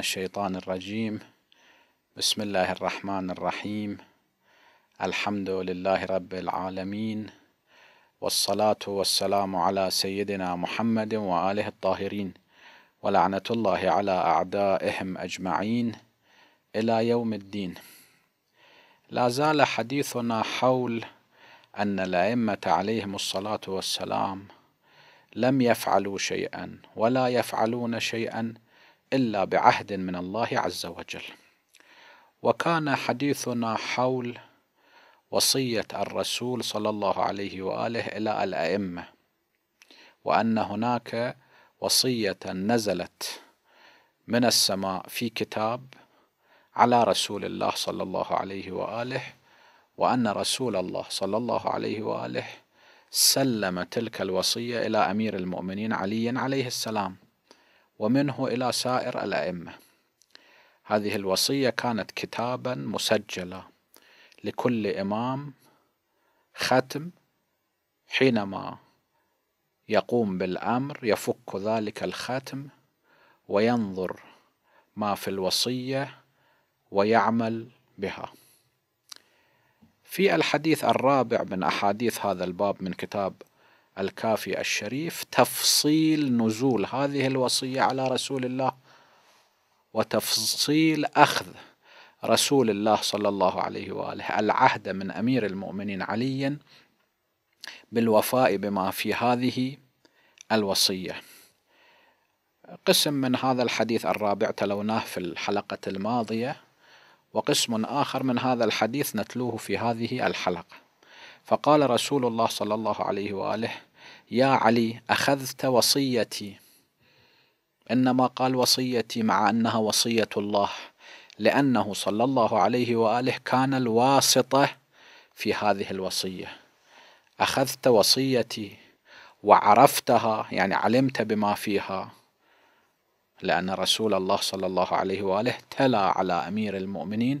الشيطان الرجيم بسم الله الرحمن الرحيم الحمد لله رب العالمين والصلاة والسلام على سيدنا محمد وآله الطاهرين ولعنة الله على أعدائهم أجمعين إلى يوم الدين لا زال حديثنا حول أن الأئمة عليهم الصلاة والسلام لم يفعلوا شيئا ولا يفعلون شيئا إلا بعهد من الله عز وجل وكان حديثنا حول وصية الرسول صلى الله عليه وآله إلى الأئمة وأن هناك وصية نزلت من السماء في كتاب على رسول الله صلى الله عليه وآله وأن رسول الله صلى الله عليه وآله سلم تلك الوصية إلى أمير المؤمنين علي عليه السلام ومنه إلى سائر الأئمة هذه الوصية كانت كتابا مسجلة لكل إمام ختم حينما يقوم بالأمر يفك ذلك الختم وينظر ما في الوصية ويعمل بها في الحديث الرابع من أحاديث هذا الباب من كتاب الكافي الشريف تفصيل نزول هذه الوصية على رسول الله وتفصيل أخذ رسول الله صلى الله عليه وآله العهد من أمير المؤمنين عليا بالوفاء بما في هذه الوصية قسم من هذا الحديث الرابع تلوناه في الحلقة الماضية وقسم آخر من هذا الحديث نتلوه في هذه الحلقة فقال رسول الله صلى الله عليه وآله يا علي أخذت وصيتي إنما قال وصيتي مع أنها وصية الله لأنه صلى الله عليه وآله كان الواسطة في هذه الوصية أخذت وصيتي وعرفتها يعني علمت بما فيها لأن رسول الله صلى الله عليه وآله تلا على أمير المؤمنين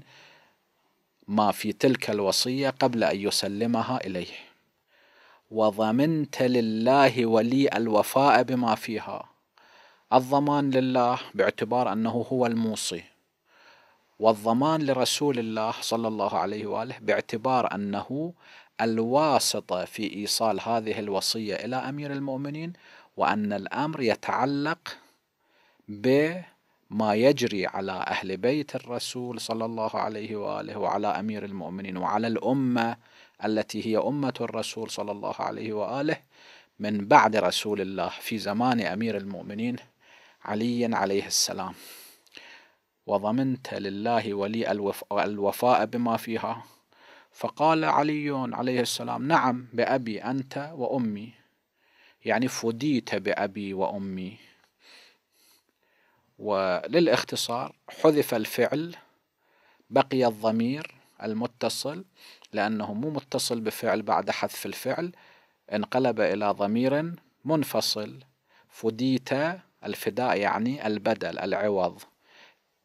ما في تلك الوصية قبل أن يسلمها إليه وضمنت لله ولي الوفاء بما فيها الضمان لله باعتبار أنه هو الموصي والضمان لرسول الله صلى الله عليه وآله باعتبار أنه الواسطة في إيصال هذه الوصية إلى أمير المؤمنين وأن الأمر يتعلق بما يجري على أهل بيت الرسول صلى الله عليه وآله وعلى أمير المؤمنين وعلى الأمة التي هي أمة الرسول صلى الله عليه وآله من بعد رسول الله في زمان أمير المؤمنين علي عليه السلام وضمنت لله ولي الوفاء بما فيها فقال علي عليه السلام نعم بأبي أنت وأمي يعني فديت بأبي وأمي وللاختصار حذف الفعل بقي الضمير المتصل لأنه مو متصل بفعل بعد حذف الفعل انقلب إلى ضمير منفصل فديت الفداء يعني البدل العوض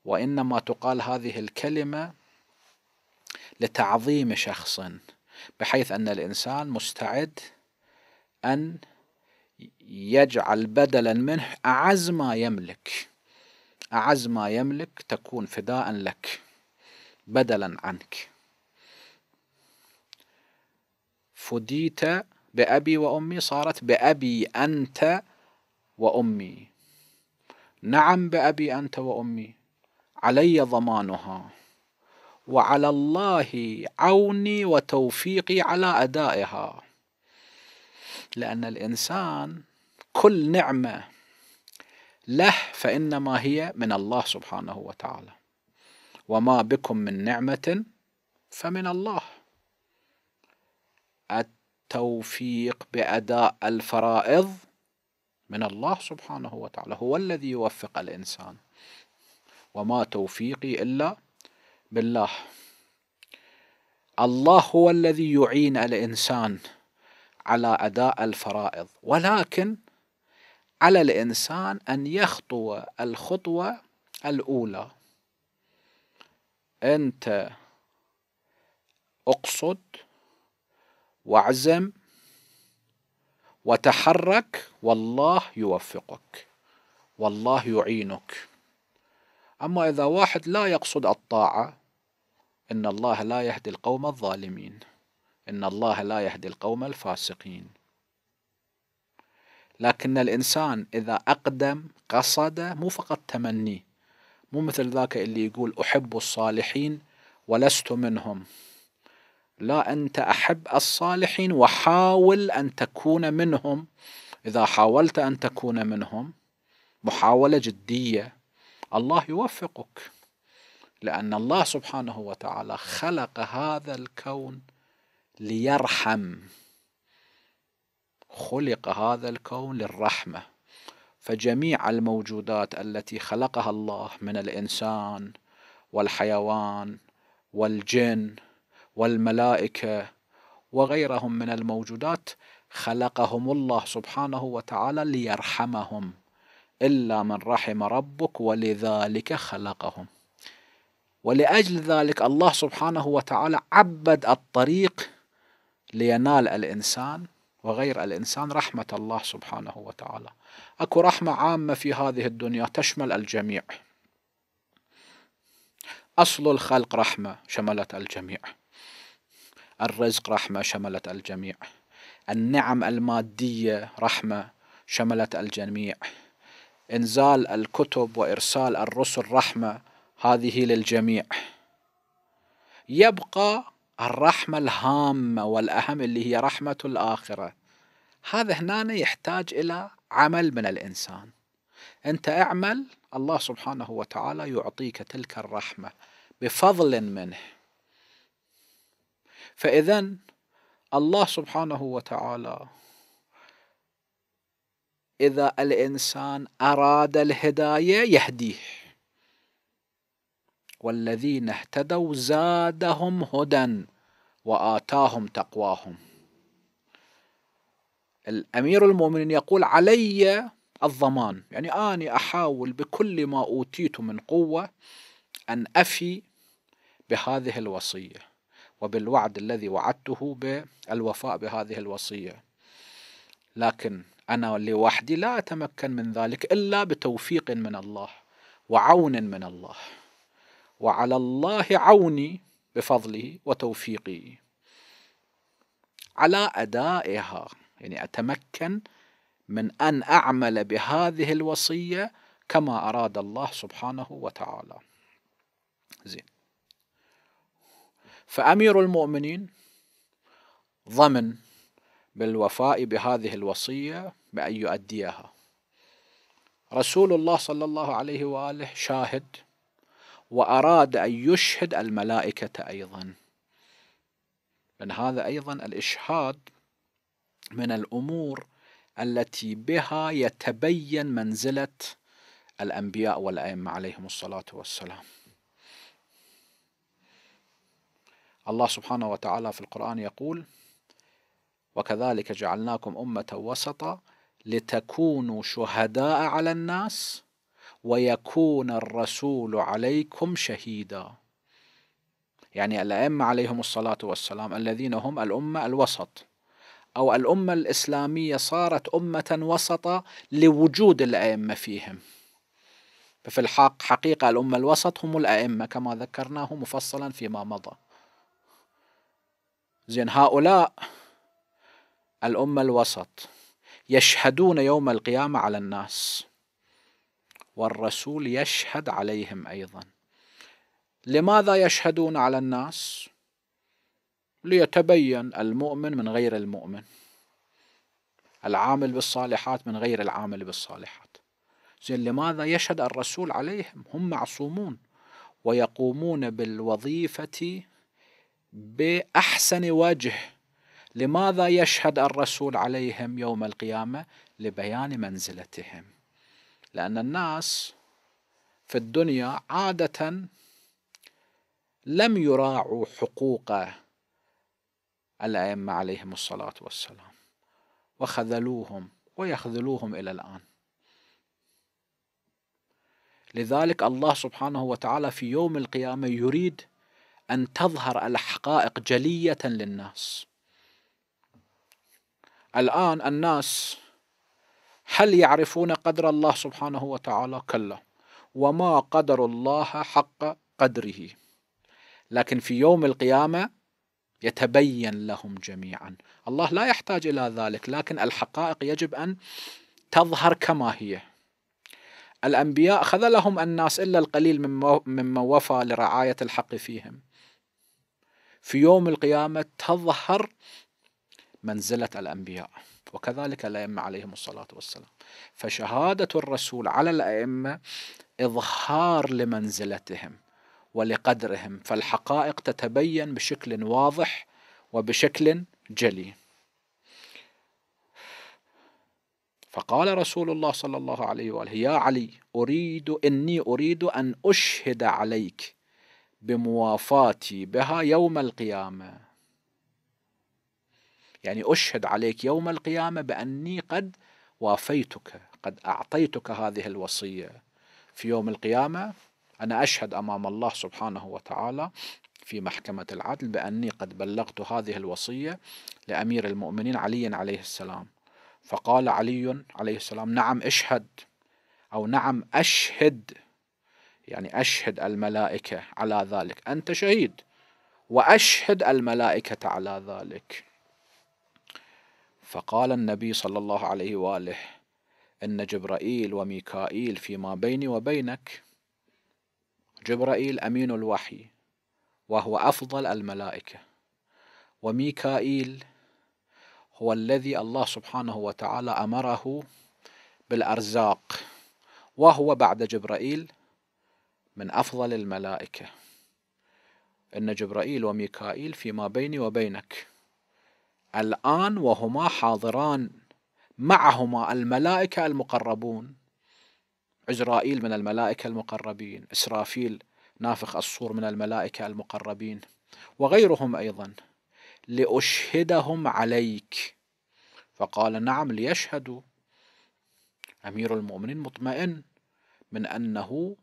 وإنما تقال هذه الكلمة لتعظيم شخص بحيث أن الإنسان مستعد أن يجعل بدلا منه أعز ما يملك أعز ما يملك تكون فداء لك بدلا عنك فديت بأبي وأمي صارت بأبي أنت وأمي نعم بأبي أنت وأمي علي ضمانها وعلى الله عوني وتوفيقي على أدائها لأن الإنسان كل نعمة له فإنما هي من الله سبحانه وتعالى وما بكم من نعمة فمن الله التوفيق بأداء الفرائض من الله سبحانه وتعالى هو الذي يوفق الإنسان وما توفيقي إلا بالله الله هو الذي يعين الإنسان على أداء الفرائض ولكن على الإنسان أن يخطو الخطوة الأولى أنت أقصد واعزم وتحرك والله يوفقك والله يعينك أما إذا واحد لا يقصد الطاعة إن الله لا يهدي القوم الظالمين إن الله لا يهدي القوم الفاسقين لكن الإنسان إذا أقدم قصد مو فقط تمني مو مثل ذاك اللي يقول أحب الصالحين ولست منهم لا أنت أحب الصالحين وحاول أن تكون منهم إذا حاولت أن تكون منهم محاولة جدية الله يوفقك لأن الله سبحانه وتعالى خلق هذا الكون ليرحم خلق هذا الكون للرحمة فجميع الموجودات التي خلقها الله من الإنسان والحيوان والجن والملائكه وغيرهم من الموجودات خلقهم الله سبحانه وتعالى ليرحمهم الا من رحم ربك ولذلك خلقهم ولاجل ذلك الله سبحانه وتعالى عبد الطريق لينال الانسان وغير الانسان رحمه الله سبحانه وتعالى اكو رحمه عامه في هذه الدنيا تشمل الجميع اصل الخلق رحمه شملت الجميع الرزق رحمة شملت الجميع النعم المادية رحمة شملت الجميع إنزال الكتب وإرسال الرسل رحمة هذه للجميع يبقى الرحمة الهامة والأهم اللي هي رحمة الآخرة هذا هنا يحتاج إلى عمل من الإنسان أنت اعمل الله سبحانه وتعالى يعطيك تلك الرحمة بفضل منه فإذا الله سبحانه وتعالى إذا الإنسان أراد الهداية يهديه والذين اهتدوا زادهم هدى وآتاهم تقواهم الأمير المؤمنين يقول علي الضمان يعني أنا أحاول بكل ما أوتيت من قوة أن أفي بهذه الوصية وبالوعد الذي وعدته بالوفاء بهذه الوصية لكن أنا لوحدي لا أتمكن من ذلك إلا بتوفيق من الله وعون من الله وعلى الله عوني بفضله وتوفيقه على أدائها يعني أتمكن من أن أعمل بهذه الوصية كما أراد الله سبحانه وتعالى زين فأمير المؤمنين ضمن بالوفاء بهذه الوصية بأن يؤديها رسول الله صلى الله عليه وآله شاهد وأراد أن يشهد الملائكة أيضا من هذا أيضا الإشهاد من الأمور التي بها يتبين منزلة الأنبياء والأئمة عليهم الصلاة والسلام الله سبحانه وتعالى في القرآن يقول وكذلك جعلناكم أمة وسطا لتكونوا شهداء على الناس ويكون الرسول عليكم شهيدا يعني الأئمة عليهم الصلاة والسلام الذين هم الأمة الوسط أو الأمة الإسلامية صارت أمة وسطة لوجود الأئمة فيهم ففي الحق حقيقة الأمة الوسط هم الأئمة كما ذكرناه مفصلا فيما مضى زين هؤلاء الأمة الوسط يشهدون يوم القيامة على الناس والرسول يشهد عليهم أيضا لماذا يشهدون على الناس ليتبين المؤمن من غير المؤمن العامل بالصالحات من غير العامل بالصالحات زين لماذا يشهد الرسول عليهم هم معصومون ويقومون بالوظيفة باحسن وجه لماذا يشهد الرسول عليهم يوم القيامه لبيان منزلتهم لان الناس في الدنيا عاده لم يراعوا حقوق الائمه عليهم الصلاه والسلام وخذلوهم ويخذلوهم الى الان لذلك الله سبحانه وتعالى في يوم القيامه يريد أن تظهر الحقائق جلية للناس الآن الناس هل يعرفون قدر الله سبحانه وتعالى كلا وما قدر الله حق قدره لكن في يوم القيامة يتبين لهم جميعا الله لا يحتاج إلى ذلك لكن الحقائق يجب أن تظهر كما هي الأنبياء خذلهم الناس إلا القليل مما وفى لرعاية الحق فيهم في يوم القيامة تظهر منزلة الأنبياء وكذلك الأئمة عليهم الصلاة والسلام فشهادة الرسول على الأئمة إظهار لمنزلتهم ولقدرهم فالحقائق تتبين بشكل واضح وبشكل جلي فقال رسول الله صلى الله عليه واله يا علي اريد اني اريد ان اشهد عليك بموافاتي بها يوم القيامة يعني أشهد عليك يوم القيامة بأني قد وافيتك قد أعطيتك هذه الوصية في يوم القيامة أنا أشهد أمام الله سبحانه وتعالى في محكمة العدل بأني قد بلغت هذه الوصية لأمير المؤمنين علي عليه السلام فقال علي عليه السلام نعم اشهد أو نعم أشهد يعني أشهد الملائكة على ذلك أنت شهيد وأشهد الملائكة على ذلك فقال النبي صلى الله عليه وآله إن جبرائيل وميكائيل فيما بيني وبينك جبرائيل أمين الوحي وهو أفضل الملائكة وميكائيل هو الذي الله سبحانه وتعالى أمره بالأرزاق وهو بعد جبرائيل من أفضل الملائكة إن جبرائيل وميكائيل فيما بيني وبينك الآن وهما حاضران معهما الملائكة المقربون عزرائيل من الملائكة المقربين إسرافيل نافخ الصور من الملائكة المقربين وغيرهم أيضا لأشهدهم عليك فقال نعم ليشهدوا أمير المؤمنين مطمئن من أنه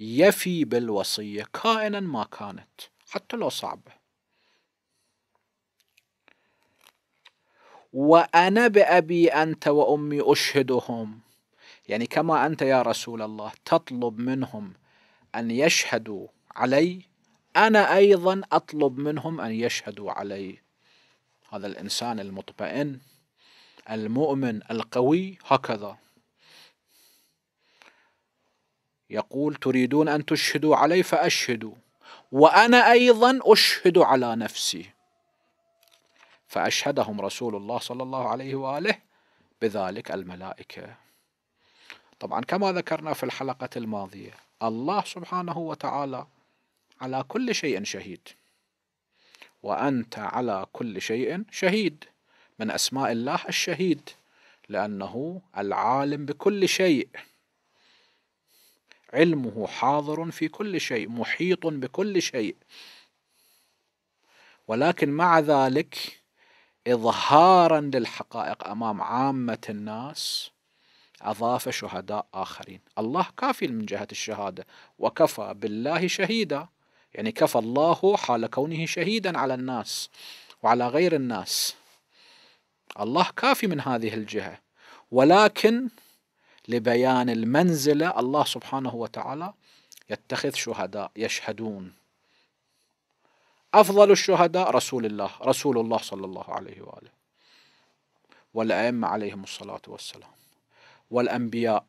يفي بالوصية كائنا ما كانت حتى لو صعبة وأنا بأبي أنت وأمي أشهدهم يعني كما أنت يا رسول الله تطلب منهم أن يشهدوا علي أنا أيضا أطلب منهم أن يشهدوا علي هذا الإنسان المطمئن المؤمن القوي هكذا يقول تريدون أن تشهدوا علي فأشهدوا وأنا أيضا أشهد على نفسي فأشهدهم رسول الله صلى الله عليه وآله بذلك الملائكة طبعا كما ذكرنا في الحلقة الماضية الله سبحانه وتعالى على كل شيء شهيد وأنت على كل شيء شهيد من أسماء الله الشهيد لأنه العالم بكل شيء علمه حاضر في كل شيء محيط بكل شيء ولكن مع ذلك إظهارا للحقائق أمام عامة الناس أضاف شهداء آخرين الله كافي من جهة الشهادة وكفى بالله شهيدا يعني كفى الله حال كونه شهيدا على الناس وعلى غير الناس الله كافي من هذه الجهة ولكن لبيان المنزلة الله سبحانه وتعالى يتخذ شهداء يشهدون أفضل الشهداء رسول الله رسول الله صلى الله عليه وآله والأئمة عليهم الصلاة والسلام والأنبياء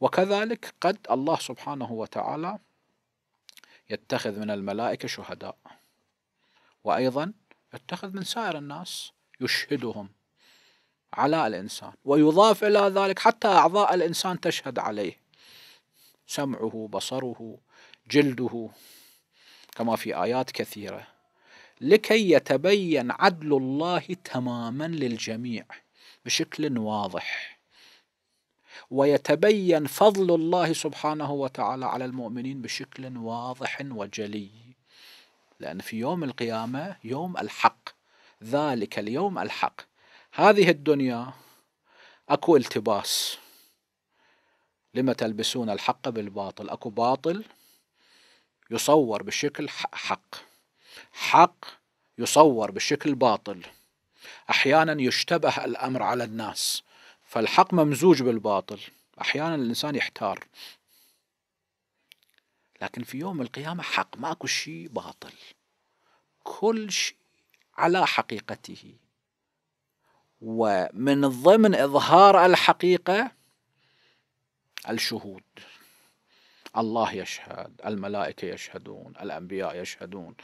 وكذلك قد الله سبحانه وتعالى يتخذ من الملائكة شهداء وأيضا يتخذ من سائر الناس يشهدهم على الإنسان ويضاف إلى ذلك حتى أعضاء الإنسان تشهد عليه سمعه بصره جلده كما في آيات كثيرة لكي يتبين عدل الله تماما للجميع بشكل واضح ويتبين فضل الله سبحانه وتعالى على المؤمنين بشكل واضح وجلي لأن في يوم القيامة يوم الحق ذلك اليوم الحق هذه الدنيا اكو التباس لما تلبسون الحق بالباطل اكو باطل يصور بشكل حق حق يصور بشكل باطل احيانا يشتبه الامر على الناس فالحق ممزوج بالباطل احيانا الانسان يحتار لكن في يوم القيامه حق ماكو شيء باطل كل شيء على حقيقته ومن ضمن إظهار الحقيقة الشهود الله يشهد الملائكة يشهدون الأنبياء يشهدون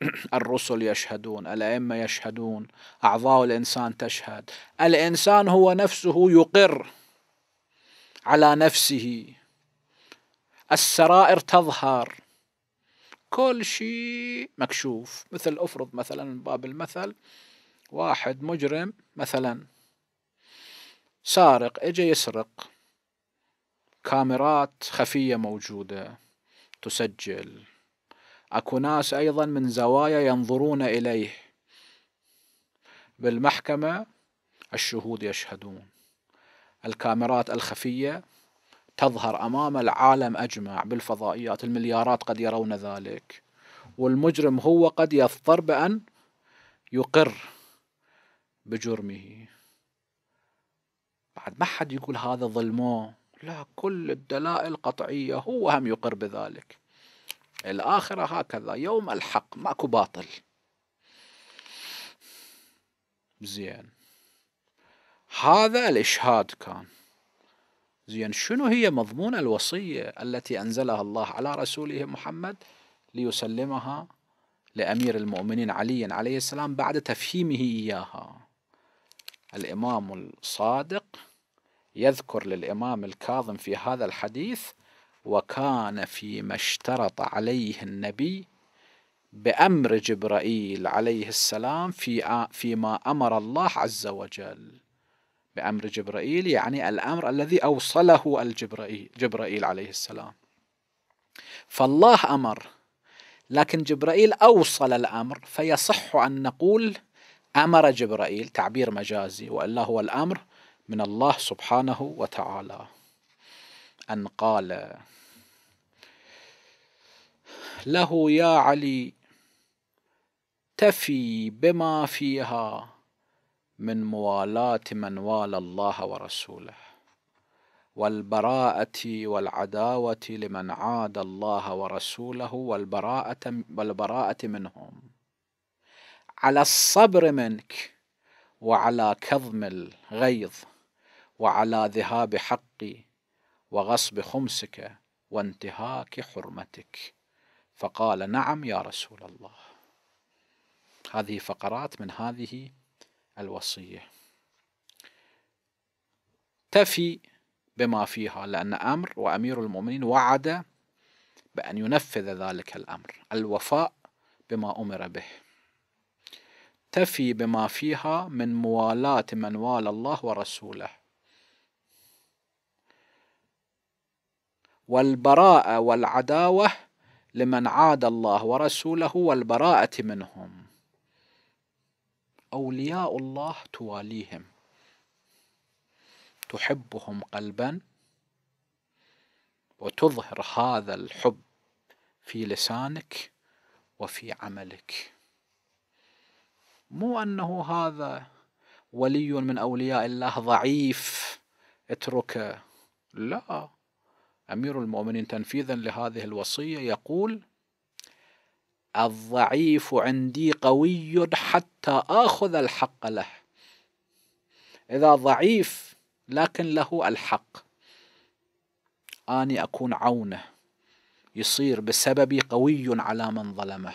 الرسل يشهدون الأئمة يشهدون أعضاء الإنسان تشهد الإنسان هو نفسه يقر على نفسه السرائر تظهر كل شيء مكشوف مثل أفرض مثلا باب المثل واحد مجرم مثلا سارق اجى يسرق كاميرات خفية موجودة تسجل اكو ناس ايضا من زوايا ينظرون اليه بالمحكمة الشهود يشهدون الكاميرات الخفية تظهر أمام العالم أجمع بالفضائيات المليارات قد يرون ذلك والمجرم هو قد يضطر بأن يقر بجرمه بعد ما حد يقول هذا ظلمه لا كل الدلائل قطعية هو هم يقر بذلك الآخرة هكذا يوم الحق ماكو باطل زين هذا الإشهاد كان زين شنو هي مضمون الوصية التي أنزلها الله على رسوله محمد ليسلمها لأمير المؤمنين علي عليه السلام بعد تفهيمه إياها الإمام الصادق يذكر للإمام الكاظم في هذا الحديث وكان فيما اشترط عليه النبي بأمر جبرائيل عليه السلام في فيما أمر الله عز وجل بأمر جبرائيل يعني الأمر الذي أوصله الجبرائيل جبرائيل عليه السلام فالله أمر لكن جبرائيل أوصل الأمر فيصح أن نقول أمر جبرائيل تعبير مجازي وإلا هو الأمر من الله سبحانه وتعالى أن قال له يا علي تفي بما فيها من موالاة من والى الله ورسوله والبراءة والعداوة لمن عاد الله ورسوله والبراءة والبراءة منهم على الصبر منك وعلى كظم الغيظ وعلى ذهاب حقي وغصب خمسك وانتهاك حرمتك فقال نعم يا رسول الله هذه فقرات من هذه الوصيه تفي بما فيها لأن أمر وأمير المؤمنين وعد بأن ينفذ ذلك الأمر الوفاء بما أمر به تفي بما فيها من موالاة من والى الله ورسوله والبراءة والعداوة لمن عاد الله ورسوله والبراءة منهم أولياء الله تواليهم تحبهم قلبا وتظهر هذا الحب في لسانك وفي عملك مو أنه هذا ولي من أولياء الله ضعيف اتركه لا أمير المؤمنين تنفيذا لهذه الوصية يقول الضعيف عندي قوي حتى آخذ الحق له إذا ضعيف لكن له الحق أني أكون عونه يصير بسببي قوي على من ظلمه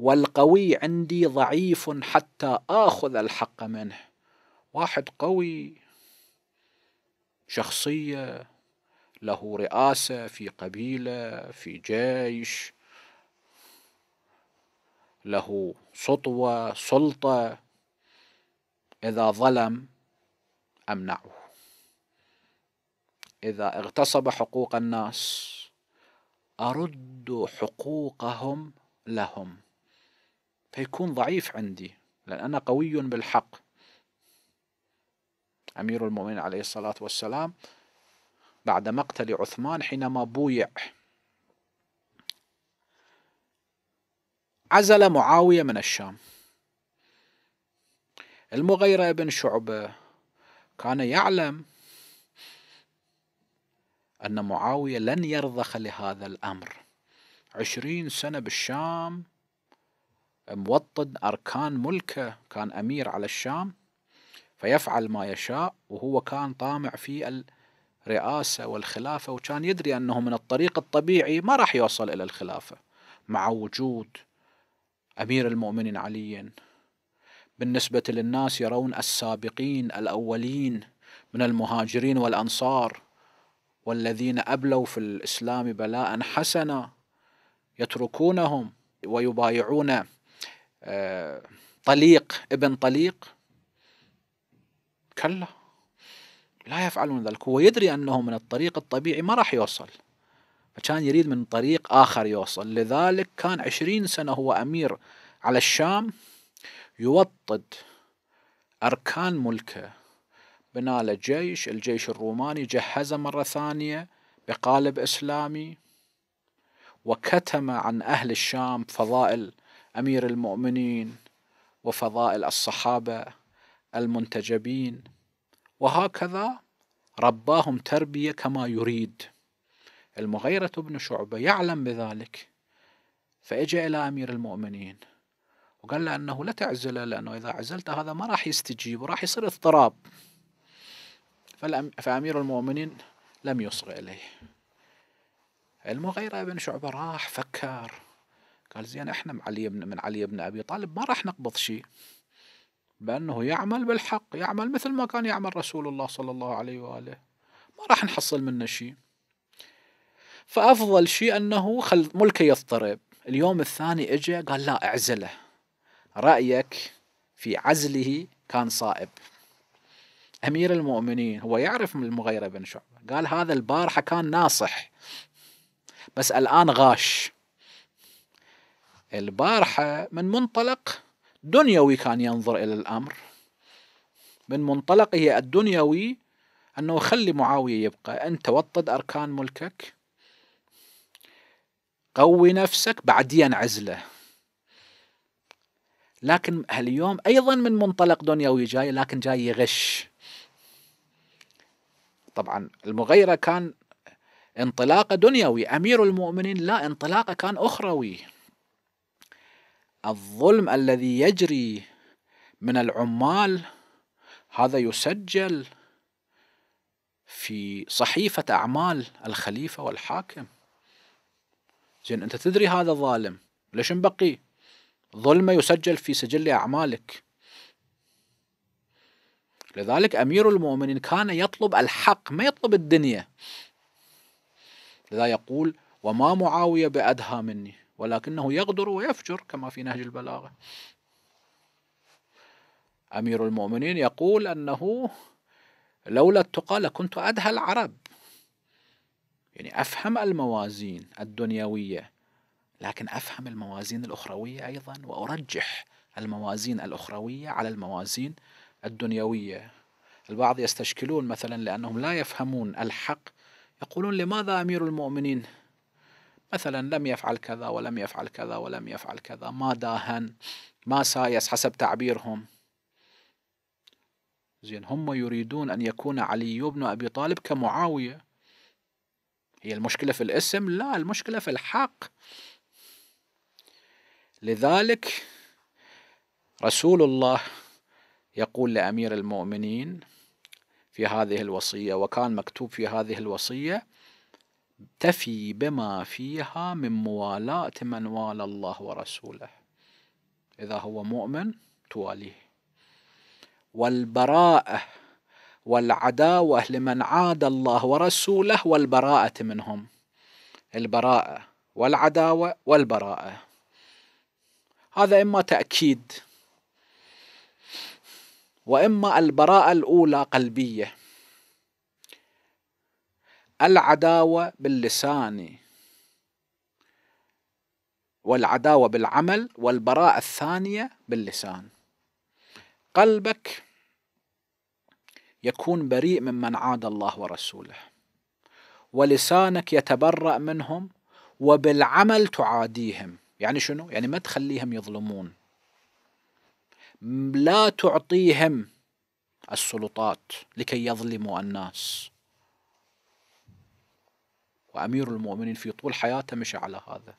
والقوي عندي ضعيف حتى آخذ الحق منه واحد قوي شخصية له رئاسة في قبيلة في جيش له سطوة سلطة إذا ظلم أمنعه إذا اغتصب حقوق الناس أرد حقوقهم لهم فيكون ضعيف عندي لأن أنا قوي بالحق أمير المؤمنين عليه الصلاة والسلام بعد مقتل عثمان حينما بويع عزل معاوية من الشام المغيرة بن شعبة كان يعلم أن معاوية لن يرضخ لهذا الأمر عشرين سنة بالشام موطد أركان ملكه كان أمير على الشام فيفعل ما يشاء وهو كان طامع في الرئاسة والخلافة وكان يدري أنه من الطريق الطبيعي ما راح يوصل إلى الخلافة مع وجود أمير المؤمنين علي بالنسبة للناس يرون السابقين الأولين من المهاجرين والأنصار والذين أبلوا في الإسلام بلاء حسنا يتركونهم ويبايعون آه، طليق ابن طليق كلا لا يفعلون ذلك هو يدري أنه من الطريق الطبيعي ما راح يوصل فكان يريد من طريق آخر يوصل لذلك كان عشرين سنة هو أمير على الشام يوطد أركان ملكه بنى له جيش الجيش الروماني جهزه مرة ثانية بقالب إسلامي وكتم عن أهل الشام فضائل امير المؤمنين وفضائل الصحابه المنتجبين وهكذا رباهم تربيه كما يريد المغيره بن شعبه يعلم بذلك فاجى الى امير المؤمنين وقال له انه لا تعزله لانه اذا عزلته هذا ما راح يستجيب وراح يصير اضطراب فامير المؤمنين لم يصغ اليه المغيره بن شعبه راح فكر قال زين احنا مع علي بن من علي بن ابي طالب ما راح نقبض شيء بانه يعمل بالحق يعمل مثل ما كان يعمل رسول الله صلى الله عليه واله ما راح نحصل منه شيء فافضل شيء انه خل ملكه يضطرب اليوم الثاني اجى قال لا اعزله رايك في عزله كان صائب امير المؤمنين هو يعرف من المغيره بن شعبه قال هذا البارحه كان ناصح بس الان غاش البارحة من منطلق دنيوي كان ينظر إلى الأمر من منطلقه الدنيوي أنه خلي معاوية يبقى أنت وطد أركان ملكك قوي نفسك بعدين عزله لكن هاليوم ايضا من منطلق دنيوي جاي لكن جاي يغش طبعا المغيره كان انطلاقه دنيوي امير المؤمنين لا انطلاقه كان اخروي الظلم الذي يجري من العمال هذا يسجل في صحيفة أعمال الخليفة والحاكم زين أنت تدري هذا ظالم ليش بقي ظلمه يسجل في سجل أعمالك لذلك أمير المؤمنين كان يطلب الحق ما يطلب الدنيا لذا يقول وما معاوية بأدهى مني ولكنه يغدر ويفجر كما في نهج البلاغة أمير المؤمنين يقول أنه لولا التقى لكنت أدهى العرب يعني أفهم الموازين الدنيوية لكن أفهم الموازين الأخروية أيضا وأرجح الموازين الأخروية على الموازين الدنيوية البعض يستشكلون مثلا لأنهم لا يفهمون الحق يقولون لماذا أمير المؤمنين مثلا لم يفعل كذا ولم يفعل كذا ولم يفعل كذا ما داهن ما سايس حسب تعبيرهم زين هم يريدون أن يكون علي بن أبي طالب كمعاوية هي المشكلة في الاسم لا المشكلة في الحق لذلك رسول الله يقول لأمير المؤمنين في هذه الوصية وكان مكتوب في هذه الوصية تفي بما فيها من موالاة من والى الله ورسوله إذا هو مؤمن تواليه والبراءة والعداوة لمن عاد الله ورسوله والبراءة منهم البراءة والعداوة والبراءة هذا إما تأكيد وإما البراءة الأولى قلبية العداوة باللسان والعداوة بالعمل والبراءة الثانية باللسان قلبك يكون بريء ممن عاد الله ورسوله ولسانك يتبرأ منهم وبالعمل تعاديهم يعني شنو؟ يعني ما تخليهم يظلمون لا تعطيهم السلطات لكي يظلموا الناس وأمير المؤمنين في طول حياته مشى على هذا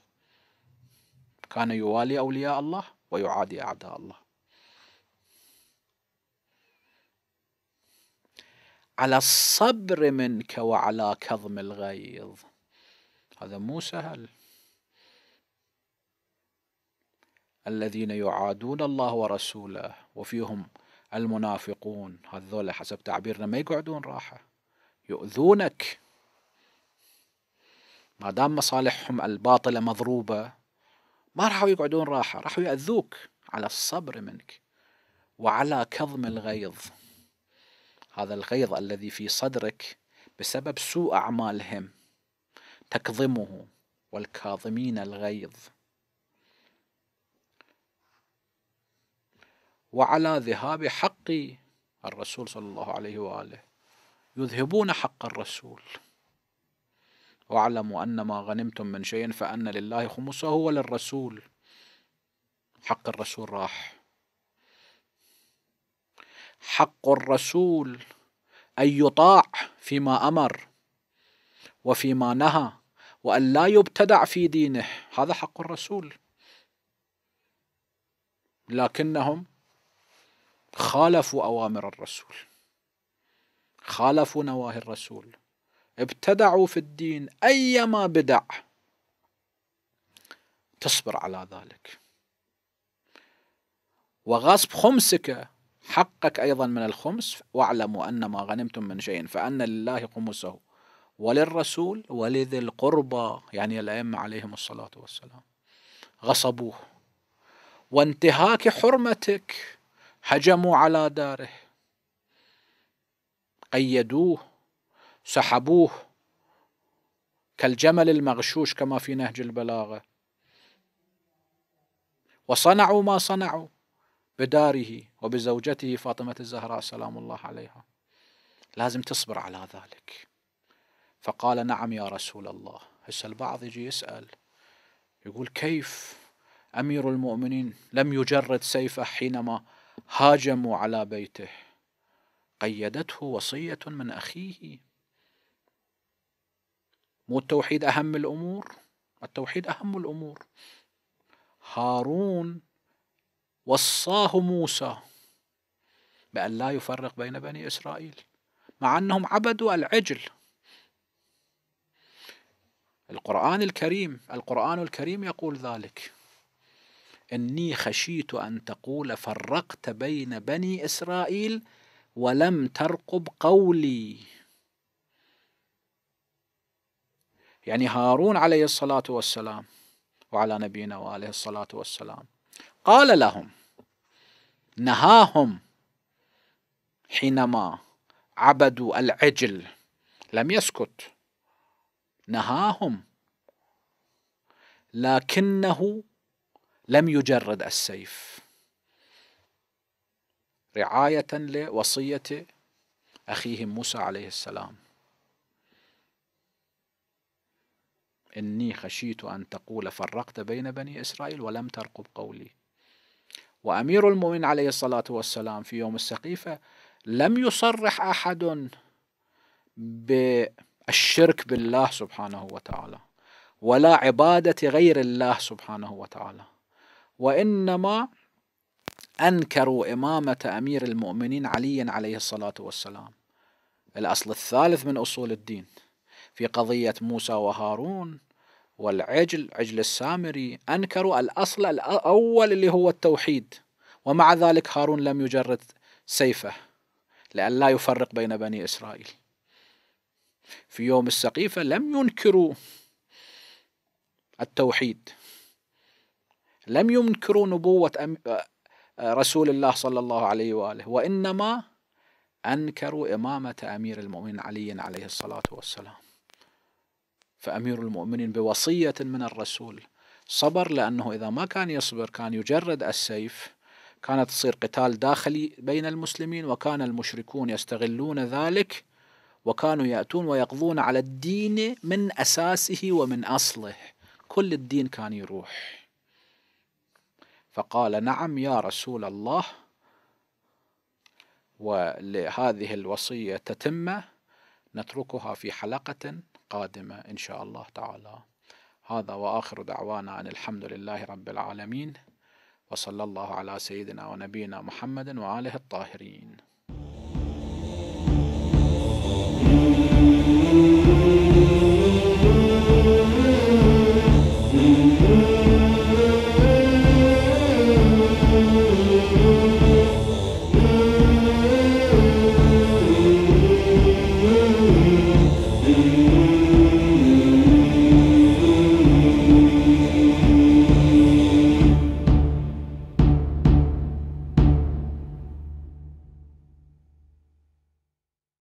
كان يوالي أولياء الله ويعادي أعداء الله على الصبر منك وعلى كظم الغيظ هذا مو سهل الذين يعادون الله ورسوله وفيهم المنافقون هذول حسب تعبيرنا ما يقعدون راحة يؤذونك ما دام مصالحهم الباطلة مضروبة ما راحوا يقعدون راحة راحوا يأذوك على الصبر منك وعلى كظم الغيظ هذا الغيظ الذي في صدرك بسبب سوء أعمالهم تكظمه والكاظمين الغيظ وعلى ذهاب حق الرسول صلى الله عليه وآله يذهبون حق الرسول واعلموا أن ما غنمتم من شيء فأن لله خمسه وللرسول حق الرسول راح حق الرسول أن يطاع فيما أمر وفيما نهى وأن لا يبتدع في دينه هذا حق الرسول لكنهم خالفوا أوامر الرسول خالفوا نواهي الرسول ابتدعوا في الدين أيما بدع تصبر على ذلك وغصب خمسك حقك أيضا من الخمس واعلموا أن ما غنمتم من شيء فأن لله خمسه وللرسول ولذي القربى يعني الأئمة عليهم الصلاة والسلام غصبوه وانتهاك حرمتك هجموا على داره قيدوه سحبوه كالجمل المغشوش كما في نهج البلاغه وصنعوا ما صنعوا بداره وبزوجته فاطمه الزهراء سلام الله عليها لازم تصبر على ذلك فقال نعم يا رسول الله هسه البعض يجي يسال يقول كيف امير المؤمنين لم يجرد سيفه حينما هاجموا على بيته قيدته وصيه من اخيه مو التوحيد أهم الأمور التوحيد أهم الأمور هارون وصاه موسى بأن لا يفرق بين بني إسرائيل مع أنهم عبدوا العجل القرآن الكريم القرآن الكريم يقول ذلك إني خشيت أن تقول فرقت بين بني إسرائيل ولم ترقب قولي يعني هارون عليه الصلاة والسلام وعلى نبينا وآله الصلاة والسلام قال لهم نهاهم حينما عبدوا العجل لم يسكت نهاهم لكنه لم يجرد السيف رعاية لوصية أخيه موسى عليه السلام إني خشيت أن تقول فرقت بين بني إسرائيل ولم ترقب قولي وأمير المؤمنين عليه الصلاة والسلام في يوم السقيفة لم يصرح أحد بالشرك بالله سبحانه وتعالى ولا عبادة غير الله سبحانه وتعالى وإنما أنكروا إمامة أمير المؤمنين علي عليه الصلاة والسلام الأصل الثالث من أصول الدين في قضية موسى وهارون والعجل عجل السامري أنكروا الأصل الأول اللي هو التوحيد ومع ذلك هارون لم يجرد سيفه لأن لا يفرق بين بني إسرائيل في يوم السقيفة لم ينكروا التوحيد لم ينكروا نبوة آه، رسول الله صلى الله عليه وآله وإنما أنكروا إمامة أمير المؤمنين علي عليه الصلاة والسلام فأمير المؤمنين بوصية من الرسول صبر لأنه إذا ما كان يصبر كان يجرد السيف كانت تصير قتال داخلي بين المسلمين وكان المشركون يستغلون ذلك وكانوا يأتون ويقضون على الدين من أساسه ومن أصله كل الدين كان يروح فقال نعم يا رسول الله ولهذه الوصية تتمة نتركها في حلقة القادمة إن شاء الله تعالى هذا وآخر دعوانا أن الحمد لله رب العالمين وصلى الله على سيدنا ونبينا محمد وآله الطاهرين